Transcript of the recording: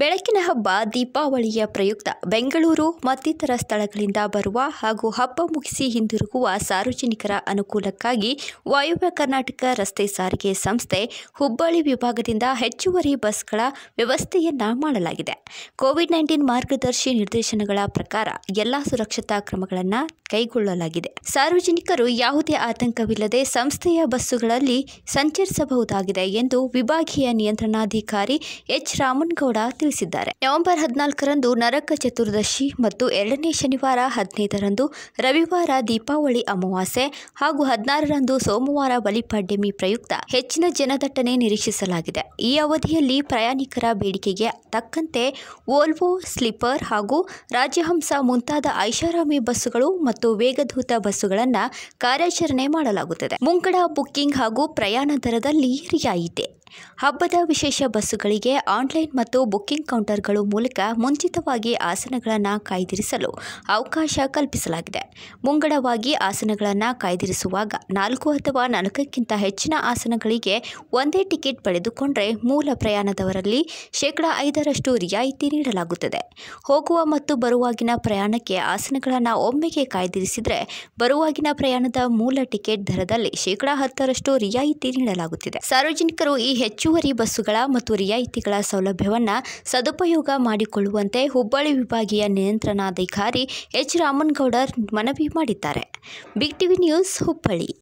ಬೆಳಕಿನ ಹಬ್ಬ ದೀಪಾವಳಿಯ ಪ್ರಯುಕ್ತ ಬೆಂಗಳೂರು ಮತ್ತಿತರ ಸ್ಥಳಗಳಿಂದ ಬರುವ ಹಾಗೂ ಹಬ್ಬ ಮುಗಿಸಿ ಹಿಂದಿರುಗುವ ಸಾರ್ವಜನಿಕರ ಅನುಕೂಲಕ್ಕಾಗಿ ವಾಯುವ್ಯ ಕರ್ನಾಟಕ ರಸ್ತೆ ಸಾರಿಗೆ ಸಂಸ್ಥೆ ಹುಬ್ಬಳ್ಳಿ ವಿಭಾಗದಿಂದ ಹೆಚ್ಚುವರಿ ಬಸ್ಗಳ ವ್ಯವಸ್ಥೆಯನ್ನ ಮಾಡಲಾಗಿದೆ ಕೋವಿಡ್ ನೈನ್ಟೀನ್ ಮಾರ್ಗದರ್ಶಿ ನಿರ್ದೇಶನಗಳ ಪ್ರಕಾರ ಎಲ್ಲ ಸುರಕ್ಷತಾ ಕ್ರಮಗಳನ್ನು ಕೈಗೊಳ್ಳಲಾಗಿದೆ ಸಾರ್ವಜನಿಕರು ಯಾವುದೇ ಆತಂಕವಿಲ್ಲದೆ ಸಂಸ್ಥೆಯ ಬಸ್ಸುಗಳಲ್ಲಿ ಸಂಚರಿಸಬಹುದಾಗಿದೆ ಎಂದು ವಿಭಾಗೀಯ ನಿಯಂತ್ರಣಾಧಿಕಾರಿ ಎಚ್ ರಾಮನ್ಗೌಡ ತಿಳಿಸಿದ್ದಾರೆ ನವೆಂಬರ್ ಹದಿನಾಲ್ಕರಂದು ನರಕ ಚತುರ್ದಶಿ ಮತ್ತು ಎರಡನೇ ಶನಿವಾರ ಹದಿನೈದರಂದು ರವಿವಾರ ದೀಪಾವಳಿ ಅಮಾವಾಸ್ಯೆ ಹಾಗೂ ಹದಿನಾರರಂದು ಸೋಮವಾರ ಬಲಿಪಾಡ್ಯಮಿ ಪ್ರಯುಕ್ತ ಹೆಚ್ಚಿನ ಜನದಟ್ಟಣೆ ನಿರೀಕ್ಷಿಸಲಾಗಿದೆ ಈ ಅವಧಿಯಲ್ಲಿ ಪ್ರಯಾಣಿಕರ ಬೇಡಿಕೆಗೆ ತಕ್ಕಂತೆ ವೋಲ್ವೋ ಸ್ಲೀಪರ್ ಹಾಗೂ ರಾಜಹಂಸ ಮುಂತಾದ ಐಷಾರಾಮಿ ಬಸ್ಸುಗಳು ಮತ್ತು ವೇಗದೂತ ಬಸ್ಸುಗಳನ್ನು ಕಾರ್ಯಾಚರಣೆ ಮಾಡಲಾಗುತ್ತದೆ ಮುಂಗಡ ಬುಕ್ಕಿಂಗ್ ಹಾಗೂ ಪ್ರಯಾಣ ದರದಲ್ಲಿ ರಿಯಾಯಿತಿ ಹಬ್ಬದ ವಿಶೇಷ ಬಸ್ಸುಗಳಿಗೆ ಆನ್ಲೈನ್ ಮತ್ತು ಬುಕ್ಕಿಂಗ್ ಕೌಂಟರ್ಗಳು ಮೂಲಕ ಮುಂಚಿತವಾಗಿ ಆಸನಗಳನ್ನು ಕಾಯ್ದಿರಿಸಲು ಅವಕಾಶ ಕಲ್ಪಿಸಲಾಗಿದೆ ಮುಂಗಡವಾಗಿ ಆಸನಗಳನ್ನು ಕಾಯ್ದಿರಿಸುವಾಗ ನಾಲ್ಕು ಅಥವಾ ನಾಲ್ಕಕ್ಕಿಂತ ಹೆಚ್ಚಿನ ಆಸನಗಳಿಗೆ ಒಂದೇ ಟಿಕೆಟ್ ಪಡೆದುಕೊಂಡರೆ ಮೂಲ ಪ್ರಯಾಣದವರಲ್ಲಿ ಶೇಕಡ ಐದರಷ್ಟು ರಿಯಾಯಿತಿ ನೀಡಲಾಗುತ್ತದೆ ಹೋಗುವ ಮತ್ತು ಬರುವಾಗಿನ ಪ್ರಯಾಣಕ್ಕೆ ಆಸನಗಳನ್ನು ಒಮ್ಮೆಗೆ ಕಾಯ್ದಿರಿಸಿದರೆ ಬರುವಾಗಿನ ಪ್ರಯಾಣದ ಮೂಲ ಟಿಕೆಟ್ ದರದಲ್ಲಿ ಶೇಕಡ ಹತ್ತರಷ್ಟು ರಿಯಾಯಿತಿ ನೀಡಲಾಗುತ್ತಿದೆ ಸಾರ್ವಜನಿಕರು ಈ ಹೆಚ್ಚುವರಿ ಬಸ್ಸುಗಳ ಮತ್ತು ರಿಯಾಯಿತಿಗಳ ಸೌಲಭ್ಯವನ್ನು ಸದುಪಯೋಗ ಮಾಡಿಕೊಳ್ಳುವಂತೆ ಹುಬ್ಬಳ್ಳಿ ವಿಭಾಗೀಯ ನಿಯಂತ್ರಣಾಧಿಕಾರಿ ಎಚ್ ರಾಮನ್ಗೌಡರ್ ಮನವಿ ಮಾಡಿದ್ದಾರೆ ಬಿಗ್ ಟಿವಿ ನ್ಯೂಸ್ ಹುಬ್ಬಳ್ಳಿ